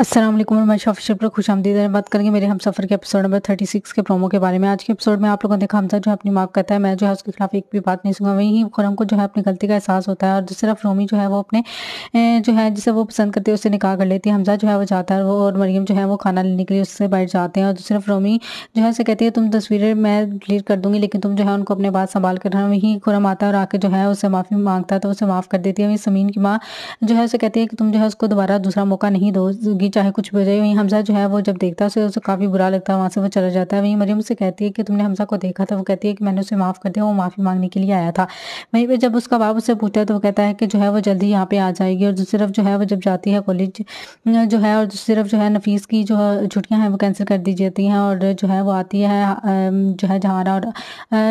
Aslam mash official पर खुश आमदी बात करेंगे मेरे हम सफ़र के एपिसोड नंबर थर्टी सिक्स के प्रोमो के बारे में आज के एपिसोड में आप लोगों ने देखा हमजा जो अपनी माँ कहता है मैं जो है उसके खिलाफ एक भी बात नहीं सुनूंगा वहीं खुरम को जो है अपनी गलती का एहसास होता है और दूसरा रोमी जो है वो अपने जो है जिसे वो पसंद करती है उससे निकाह कर लेती है हमजा जो है वो जाता है वो और मरीम जो है वो खाना लेने के लिए उससे बैठ जाते हैं और दूसरा रोमी जो है उसे कहती है तुम तस्वीरें मैं डिलीट कर दूँगी लेकिन तुम जो है उनको अपने बात संभाल कर रहा वहीं खुरम आता है और आके जो है उससे माफ़ी मांगता है तो उसे माफ़ कर देती है वहीं समीन की माँ जो है उसे कहती है कि तुम जो है उसको दोबारा दूसरा मौका नहीं दो होगी चाहे कुछ जाए वहीं हमजा जो है वो जब देखता है उसे उसे काफ़ी बुरा लगता है वहाँ से वो चला जाता है वहीं मरियम उसे कहती है कि तुमने हमजा को देखा था वो कहती है कि मैंने उसे माफ़ कर दिया वो माफ़ी मांगने के लिए आया था वहीं पर जब उसका बाप उससे पूछता है तो वो कहता है कि जो है वो जल्दी यहाँ पर आ जाएगी और दूसरी तरफ जो है वो जब जाती है कॉलेज जो है और दूसरी तरफ जो है नफीस की जो छुट्टियाँ हैं वो कैंसिल कर दी जाती हैं और जो है वो आती है जो है जहाँ और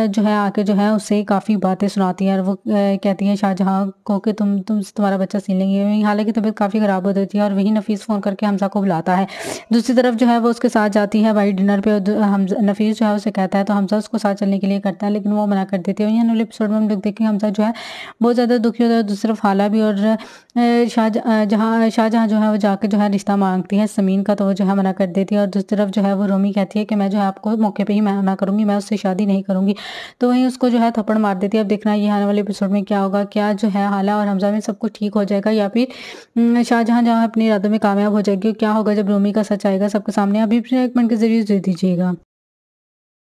जो है आके जो है उसे काफ़ी बातें सुनाती है और वो कहती है शाहजहाँ को कि तुम तुम तुम्हारा बच्चा सीन लेंगे हालांकि तबीयत काफ़ी ख़राब हो जाती है और वही नफीस फ़ोन करके के हमजा को बुलाता है दूसरी तरफ जो है वो उसके साथ जाती है वाइट डिनर पे हम नफीस जो है उसे कहता है तो हमजा उसको साथ चलने के लिए करता है लेकिन वो मना कर देते हैं वाले एपिसोड में हम लोग देखें हमजा जो है बहुत ज़्यादा दुखी होता है दूसरी तरफ हाला भी और शाहजहाँ शाहजहाँ जो है वो जाकर जो है रिश्ता मांगती है समीन का तो वो जो है मना कर देती है और दूसरी तरफ जो है वो रोमी कहती है कि मैं जो है आपको मौके पर ही मैं मना करूँगी मैं उससे शादी नहीं करूँगी तो वहीं उसको जो है थप्पड़ मार देती है अब देखना ये आने वाले एपिसोड में क्या होगा क्या जो है हाला और हमजा में सब कुछ ठीक हो जाएगा या फिर शाहजहाँ जहाँ अपने इरादों में कामयाब हो जाएगा जाएगी क्या होगा जब रोमी का सच आएगा सबके सामने अभी एक मिनट के जरिए दे दीजिएगा